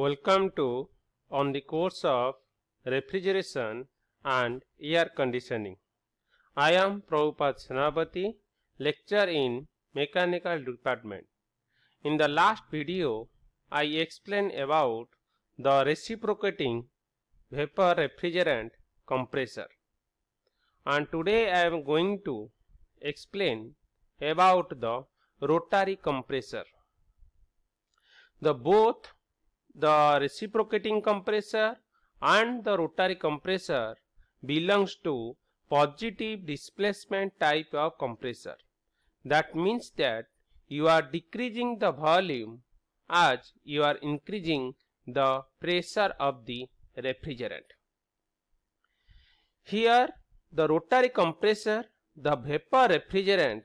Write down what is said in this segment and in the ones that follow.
Welcome to On the Course of Refrigeration and Air Conditioning. I am Prabhupada Sanabati, lecturer in Mechanical Department. In the last video, I explained about the reciprocating vapor refrigerant compressor. And today I am going to explain about the rotary compressor. The both the reciprocating compressor and the rotary compressor belongs to positive displacement type of compressor. That means that you are decreasing the volume as you are increasing the pressure of the refrigerant. Here the rotary compressor, the vapor refrigerant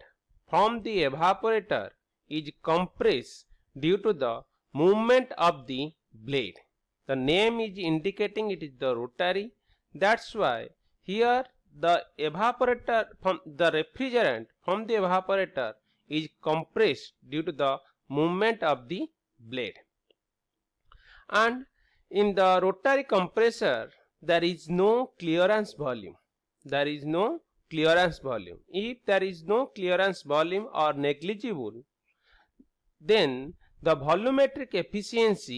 from the evaporator is compressed due to the movement of the blade. The name is indicating it is the rotary. That's why here the evaporator from the refrigerant from the evaporator is compressed due to the movement of the blade. And in the rotary compressor, there is no clearance volume. There is no clearance volume. If there is no clearance volume or negligible, then the volumetric efficiency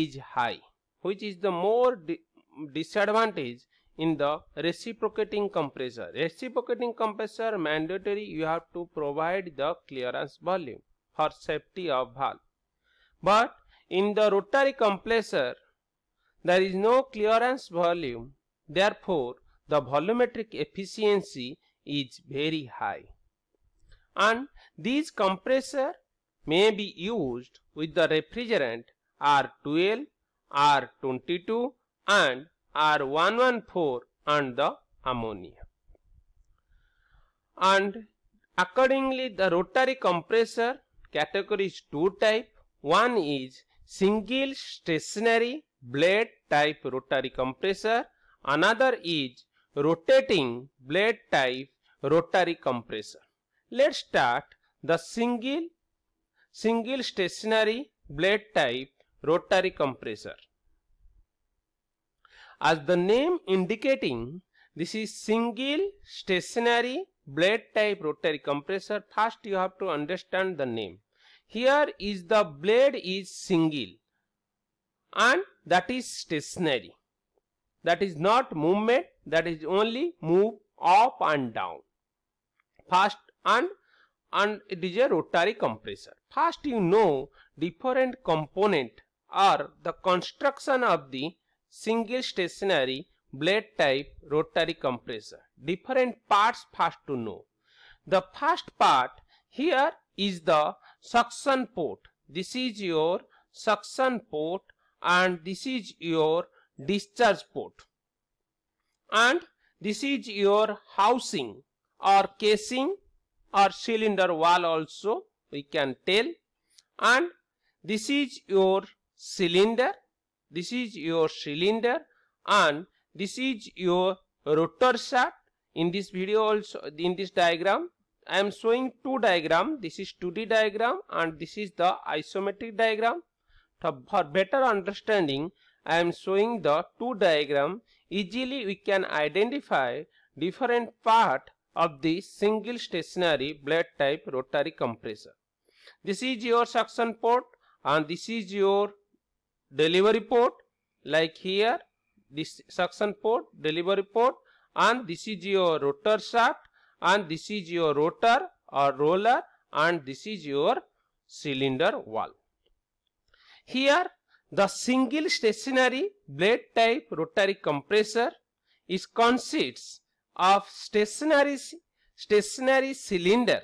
is high which is the more disadvantage in the reciprocating compressor. Reciprocating compressor mandatory you have to provide the clearance volume for safety of valve. But in the rotary compressor there is no clearance volume therefore the volumetric efficiency is very high. And these compressor may be used with the refrigerant R12, R22 and R114 and the ammonia. And accordingly the rotary compressor category is two type. One is single stationary blade type rotary compressor. Another is rotating blade type rotary compressor. Let's start the single single stationary blade type rotary compressor. As the name indicating, this is single stationary blade type rotary compressor. First you have to understand the name. Here is the blade is single and that is stationary. That is not movement, that is only move up and down, First and and it is a rotary compressor. First you know different component are the construction of the single stationary blade type rotary compressor. Different parts first to know. The first part here is the suction port. This is your suction port and this is your discharge port. And this is your housing or casing or cylinder wall also we can tell and this is your cylinder this is your cylinder and this is your rotor shaft in this video also in this diagram I am showing two diagram this is 2D diagram and this is the isometric diagram for better understanding I am showing the two diagram easily we can identify different part of the single stationary blade type rotary compressor. This is your suction port and this is your delivery port like here this suction port delivery port and this is your rotor shaft and this is your rotor or roller and this is your cylinder wall. Here the single stationary blade type rotary compressor is consists of stationary, stationary cylinder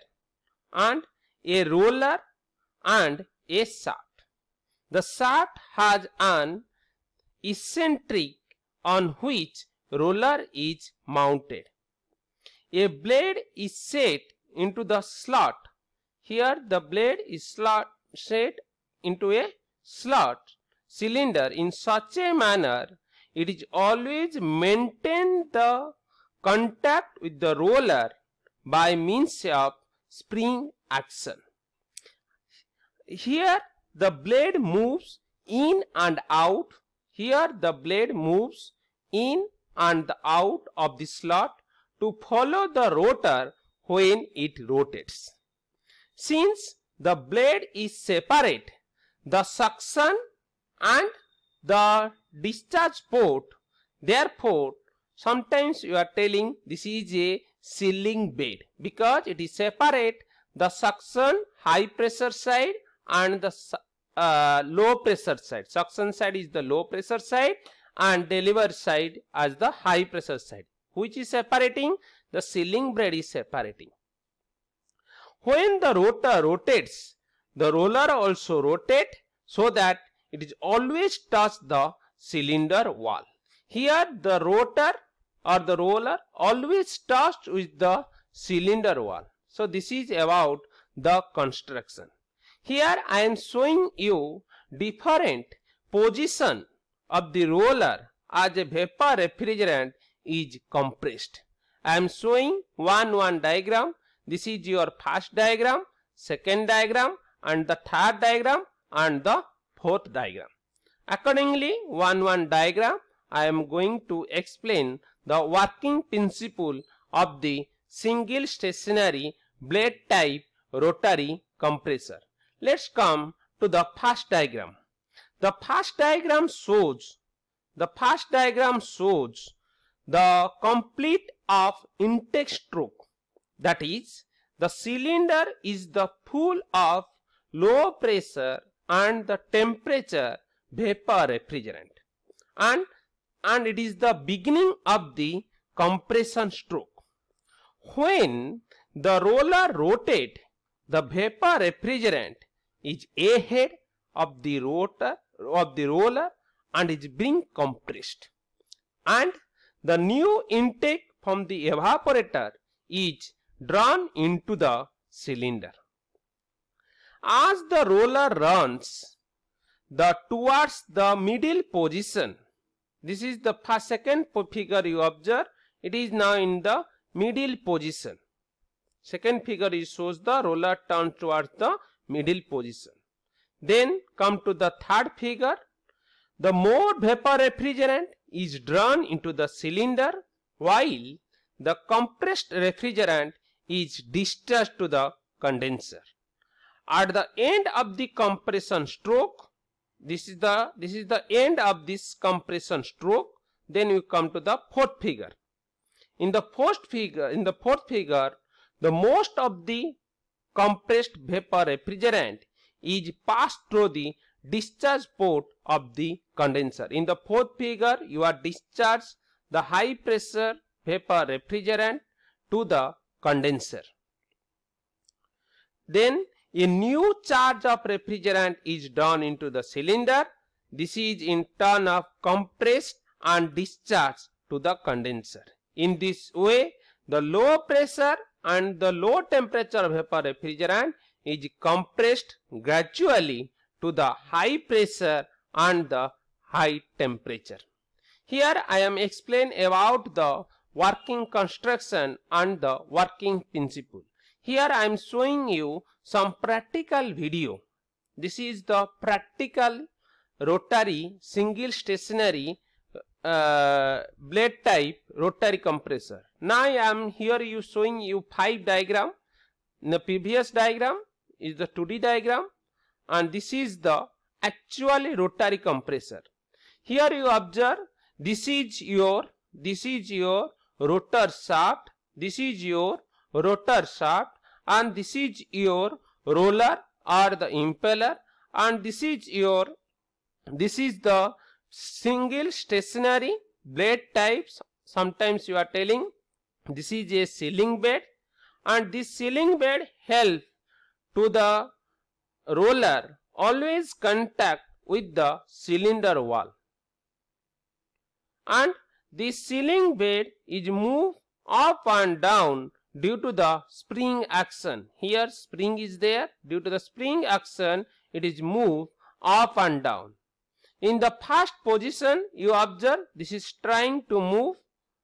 and a roller and a shaft. The shaft has an eccentric on which roller is mounted. A blade is set into the slot. Here the blade is slot, set into a slot cylinder in such a manner it is always maintained the contact with the roller by means of spring action. Here the blade moves in and out. Here the blade moves in and out of the slot to follow the rotor when it rotates. Since the blade is separate, the suction and the discharge port therefore sometimes you are telling this is a sealing bed because it is separate the suction high pressure side and the uh, low pressure side. Suction side is the low pressure side and deliver side as the high pressure side which is separating the sealing bed is separating. When the rotor rotates the roller also rotate so that it is always touch the cylinder wall. Here the rotor or the roller always touched with the cylinder wall. So this is about the construction. Here I am showing you different position of the roller as a vapor refrigerant is compressed. I am showing one one diagram. This is your first diagram, second diagram and the third diagram and the fourth diagram. Accordingly, one one diagram I am going to explain the working principle of the single stationary blade type rotary compressor. Let's come to the first diagram. The first diagram shows the first diagram shows the complete of intake stroke. That is, the cylinder is the full of low pressure and the temperature vapor refrigerant. And and it is the beginning of the compression stroke. When the roller rotates, the vapor refrigerant is ahead of the rotor of the roller and is being compressed. And the new intake from the evaporator is drawn into the cylinder. As the roller runs the towards the middle position, this is the first second figure you observe. It is now in the middle position. Second figure is shows the roller turn towards the middle position. Then come to the third figure. The more vapor refrigerant is drawn into the cylinder while the compressed refrigerant is discharged to the condenser. At the end of the compression stroke, this is the this is the end of this compression stroke then you come to the fourth figure in the first figure in the fourth figure the most of the compressed vapor refrigerant is passed through the discharge port of the condenser in the fourth figure you are discharged the high pressure vapor refrigerant to the condenser then a new charge of refrigerant is drawn into the cylinder. This is in turn of compressed and discharged to the condenser. In this way, the low pressure and the low temperature vapor refrigerant is compressed gradually to the high pressure and the high temperature. Here I am explaining about the working construction and the working principle. Here I am showing you some practical video. This is the practical rotary single stationary uh, blade type rotary compressor. Now I am here you showing you five diagram. the previous diagram is the 2D diagram and this is the actual rotary compressor. Here you observe this is your this is your rotor shaft this is your rotor shaft and this is your roller or the impeller and this is your this is the single stationary blade types sometimes you are telling this is a sealing bed and this sealing bed help to the roller always contact with the cylinder wall and the sealing bed is move up and down due to the spring action. Here spring is there. Due to the spring action, it is moved up and down. In the first position, you observe this is trying to move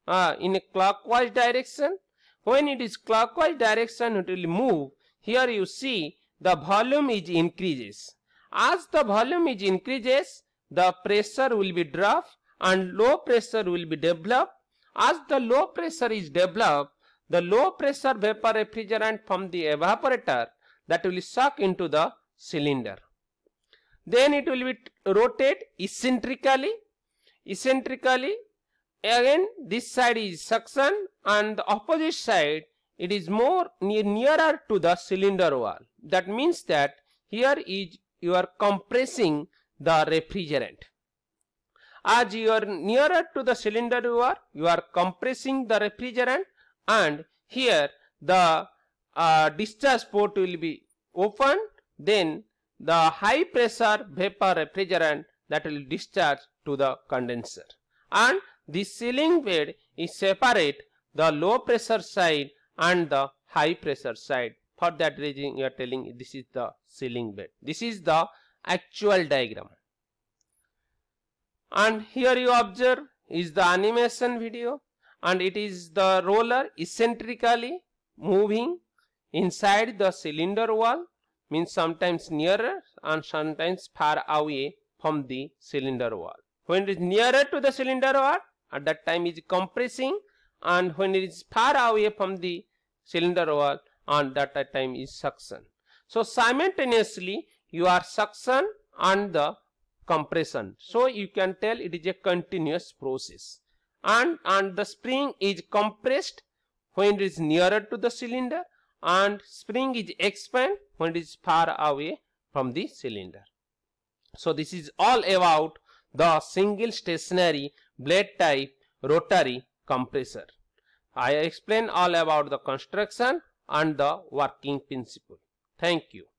uh, in a clockwise direction. When it is clockwise direction, it will move. Here you see the volume is increases. As the volume is increases, the pressure will be drop and low pressure will be developed. As the low pressure is developed, the low pressure vapor refrigerant from the evaporator that will suck into the cylinder. Then it will be rotate eccentrically, eccentrically again this side is suction and the opposite side it is more near, nearer to the cylinder wall. That means that here is you are compressing the refrigerant. As you are nearer to the cylinder wall, you are compressing the refrigerant and here the uh, discharge port will be opened then the high pressure vapor refrigerant that will discharge to the condenser and the sealing bed is separate the low pressure side and the high pressure side for that reason you are telling this is the sealing bed this is the actual diagram and here you observe is the animation video and it is the roller eccentrically moving inside the cylinder wall means sometimes nearer and sometimes far away from the cylinder wall. When it is nearer to the cylinder wall at that time it is compressing and when it is far away from the cylinder wall and that time is suction. So, simultaneously you are suction and the compression. So, you can tell it is a continuous process and, and the spring is compressed when it is nearer to the cylinder and spring is expand when it is far away from the cylinder. So this is all about the single stationary blade type rotary compressor. I explain all about the construction and the working principle. Thank you.